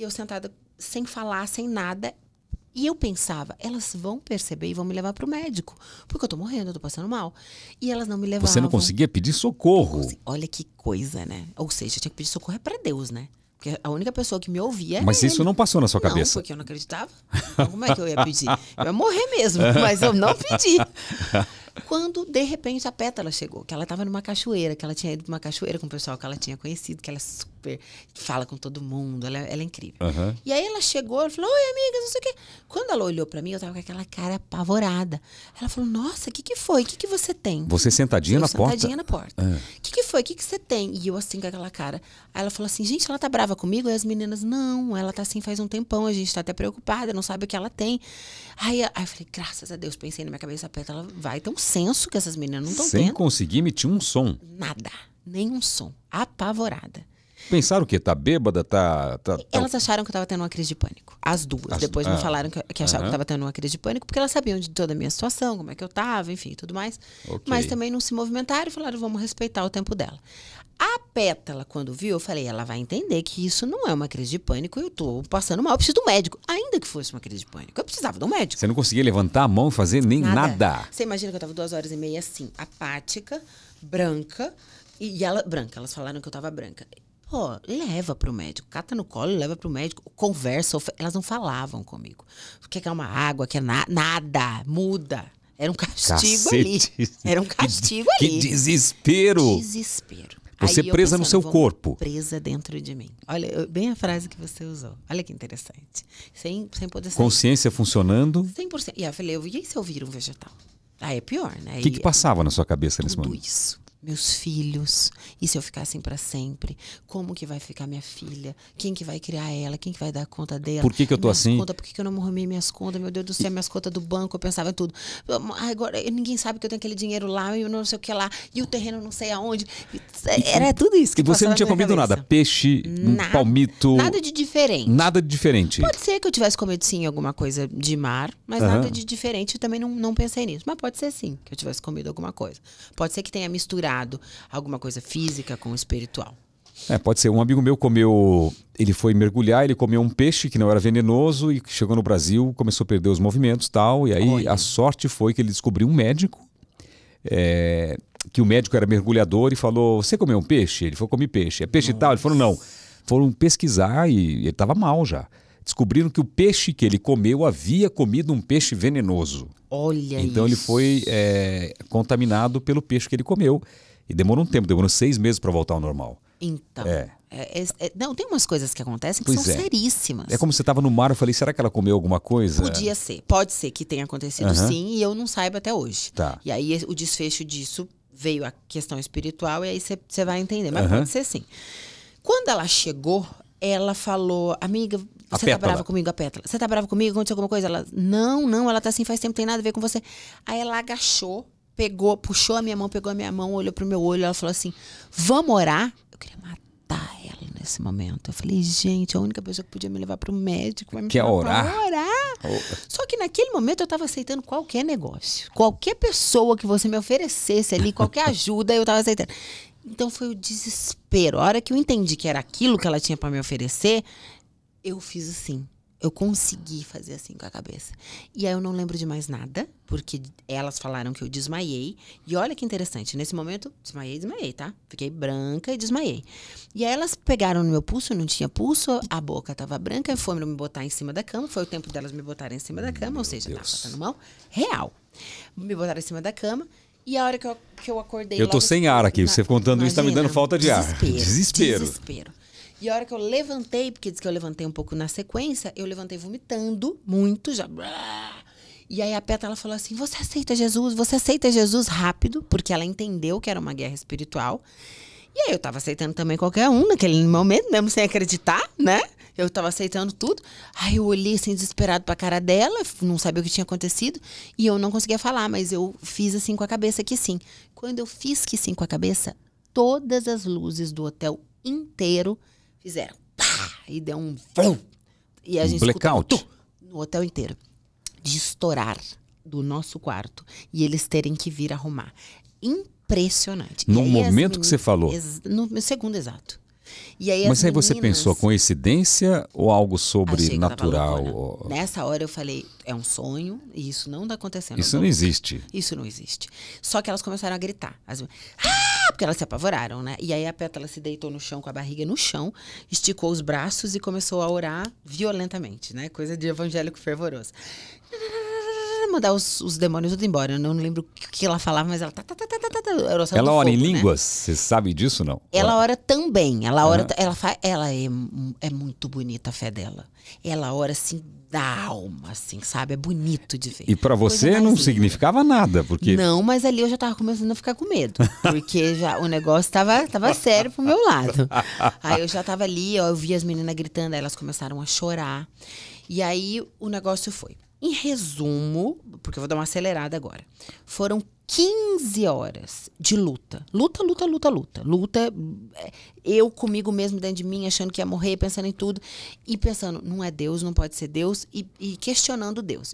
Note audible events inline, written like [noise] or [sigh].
E eu sentada sem falar, sem nada. E eu pensava, elas vão perceber e vão me levar para o médico, porque eu estou morrendo, eu estou passando mal. E elas não me levavam. Você não conseguia pedir socorro. Olha que coisa, né? Ou seja, eu tinha que pedir socorro é para Deus, né? Porque a única pessoa que me ouvia era Mas isso ele. não passou na sua cabeça. Não, porque eu não acreditava. Então, como é que eu ia pedir? Eu ia morrer mesmo, [laughs] mas eu não pedi. Quando, de repente, a Pétala chegou, que ela estava numa cachoeira, que ela tinha ido para uma cachoeira com o pessoal que ela tinha conhecido, que ela é super. Fala com todo mundo, ela, é, ela é incrível. Uhum. E aí ela chegou, ela falou: Oi, amigas, não sei o quê. Quando ela olhou para mim, eu tava com aquela cara apavorada. Ela falou: Nossa, o que, que foi? O que, que você tem? Você sentadinha eu na sentadinha porta? Sentadinha na porta. O é. que, que foi? O que, que você tem? E eu assim com aquela cara. Aí ela falou assim: Gente, ela tá brava comigo? E as meninas: Não, ela tá assim faz um tempão, a gente tá até preocupada, não sabe o que ela tem. Aí, aí eu falei: Graças a Deus, pensei na minha cabeça perto, ela vai ter um senso que essas meninas não estão tendo. Sem conseguir emitir um som. Nada nenhum som, apavorada. Pensaram o quê? Tá bêbada? Tá, tá, tá... Elas acharam que eu tava tendo uma crise de pânico. As duas. As... Depois ah. me falaram que, que achavam que eu tava tendo uma crise de pânico, porque elas sabiam de toda a minha situação, como é que eu tava, enfim, tudo mais. Okay. Mas também não se movimentaram e falaram, vamos respeitar o tempo dela. A Pétala, quando viu, eu falei, ela vai entender que isso não é uma crise de pânico, eu tô passando mal, eu preciso do médico. Ainda que fosse uma crise de pânico, eu precisava do médico. Você não conseguia levantar a mão e fazer nem nada. nada. Você imagina que eu tava duas horas e meia assim, apática, branca, e, e ela, branca, elas falaram que eu tava branca. Pô, leva pro médico, cata no colo, leva pro médico, conversa. Elas não falavam comigo. O que é uma água, que é na nada, muda. Era um castigo Cacete. ali. Era um castigo que ali. Que desespero. Desespero. Você Aí presa pensando, no seu corpo. Presa dentro de mim. Olha, bem a frase que você usou. Olha que interessante. Sem, sem poder sair. Consciência funcionando. 100%. E eu falei, eu, e se eu vir um vegetal? Ah, é pior, né? O que, que, passava na sua cabeça nesse Tudo momento? Tudo isso meus filhos, e se eu ficar assim para sempre? Como que vai ficar minha filha? Quem que vai criar ela? Quem que vai dar conta dela? Por que, que eu tô minhas assim? conta por que, que eu não morri minhas contas? Meu Deus do céu, minhas contas do banco, eu pensava tudo. Agora ninguém sabe que eu tenho aquele dinheiro lá, e não sei o que lá, e o terreno não sei aonde. Era tudo isso que E você não tinha comido cabeça. nada? Peixe, nada, palmito? Nada de diferente. Nada de diferente. Pode ser que eu tivesse comido sim alguma coisa de mar, mas uhum. nada de diferente. Eu também não, não pensei nisso. Mas pode ser sim que eu tivesse comido alguma coisa. Pode ser que tenha misturado associado alguma coisa física com o espiritual. É, pode ser. Um amigo meu comeu. Ele foi mergulhar, ele comeu um peixe que não era venenoso e chegou no Brasil, começou a perder os movimentos tal. E aí Olha. a sorte foi que ele descobriu um médico. É, que o médico era mergulhador e falou: Você comeu um peixe? Ele falou: Comi peixe. É peixe Nossa. e tal? Ele falou: Não. Foram pesquisar e ele estava mal já descobriram que o peixe que ele comeu havia comido um peixe venenoso. Olha Então isso. ele foi é, contaminado pelo peixe que ele comeu. E demorou um tempo, demorou seis meses para voltar ao normal. Então. É. é. É, é, não, tem umas coisas que acontecem que pois são é. seríssimas. É como você estava no mar, eu falei, será que ela comeu alguma coisa? Podia ser, pode ser que tenha acontecido uhum. sim, e eu não saiba até hoje. Tá. E aí o desfecho disso veio a questão espiritual, e aí você vai entender, mas uhum. pode ser sim. Quando ela chegou, ela falou, amiga, você tá brava comigo, a pétala. Você tá brava comigo? Aconteceu alguma coisa? Ela, não, não, ela tá assim faz tempo, tem nada a ver com você. Aí ela agachou, pegou, puxou a minha mão, pegou a minha mão, olhou pro meu olho, ela falou assim: vamos orar? Eu queria matar ela nesse momento. Eu falei, gente, a única pessoa que podia me levar pro médico vai me Quer orar? orar. Só que naquele momento eu tava aceitando qualquer negócio. Qualquer pessoa que você me oferecesse ali, qualquer [laughs] ajuda, eu tava aceitando. Então foi o desespero. A hora que eu entendi que era aquilo que ela tinha para me oferecer, eu fiz assim. Eu consegui fazer assim com a cabeça. E aí eu não lembro de mais nada, porque elas falaram que eu desmaiei. E olha que interessante, nesse momento, desmaiei, desmaiei, tá? Fiquei branca e desmaiei. E aí elas pegaram no meu pulso, não tinha pulso, a boca tava branca, foram me botar em cima da cama. Foi o tempo delas me botarem em cima da cama, meu ou seja, Deus. tava passando mal. Real. Me botaram em cima da cama. E a hora que eu, que eu acordei. Eu tô sem ar aqui. Na, Você contando imagina, isso tá me dando falta de desespero, ar. Desespero. Desespero. E a hora que eu levantei, porque diz que eu levantei um pouco na sequência, eu levantei vomitando muito já. E aí a Petra falou assim: "Você aceita Jesus? Você aceita Jesus rápido?" Porque ela entendeu que era uma guerra espiritual. E aí eu tava aceitando também qualquer um naquele momento, mesmo né? sem acreditar, né? Eu tava aceitando tudo. Aí eu olhei assim, desesperado pra cara dela, não sabia o que tinha acontecido. E eu não conseguia falar, mas eu fiz assim com a cabeça que sim. Quando eu fiz que sim com a cabeça, todas as luzes do hotel inteiro fizeram. Pá, e deu um. Vum, e a gente. Blackout. no hotel inteiro. De estourar do nosso quarto e eles terem que vir arrumar. Inteiro impressionante. No aí, momento meninas, que você falou? No segundo exato. E aí, Mas aí meninas, você pensou coincidência ou algo sobrenatural? Nessa hora eu falei, é um sonho e isso não está acontecendo. Isso não, não existe. Isso não existe. Só que elas começaram a gritar. As... Ah! Porque elas se apavoraram, né? E aí a Pétala se deitou no chão com a barriga no chão, esticou os braços e começou a orar violentamente, né? Coisa de evangélico fervoroso mandar os, os demônios tudo embora. Eu não lembro o que, ela falava, mas ela. Tá, tá, tá, tá, tá, tá, tá ela fogo, ora em né? línguas? Você sabe disso não? Ela ora também. Ela ora. Uhum. Ela, fa... ela é, é muito bonita a fé dela. Ela ora assim da alma, assim, sabe? É bonito de ver. E para você não linda. significava nada, porque. Não, mas ali eu já tava começando a ficar com medo. [laughs] Porque já o negócio tava, tava sério pro meu lado. [laughs] Aí eu já tava ali, ó, eu vi as meninas gritando, aí elas começaram a chorar. E aí o negócio foi. Em resumo, porque eu vou dar uma acelerada agora, foram 15 horas de luta. Luta, luta, luta, luta. Luta, é, eu comigo mesmo dentro de mim, achando que ia morrer, pensando em tudo. E pensando, não é Deus, não pode ser Deus. E, e questionando Deus.